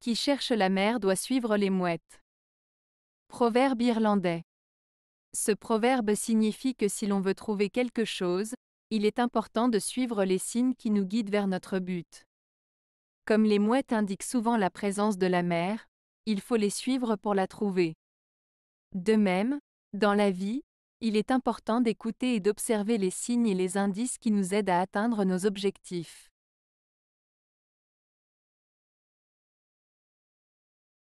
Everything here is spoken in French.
qui cherche la mer doit suivre les mouettes. Proverbe irlandais. Ce proverbe signifie que si l'on veut trouver quelque chose, il est important de suivre les signes qui nous guident vers notre but. Comme les mouettes indiquent souvent la présence de la mer, il faut les suivre pour la trouver. De même, dans la vie, il est important d'écouter et d'observer les signes et les indices qui nous aident à atteindre nos objectifs.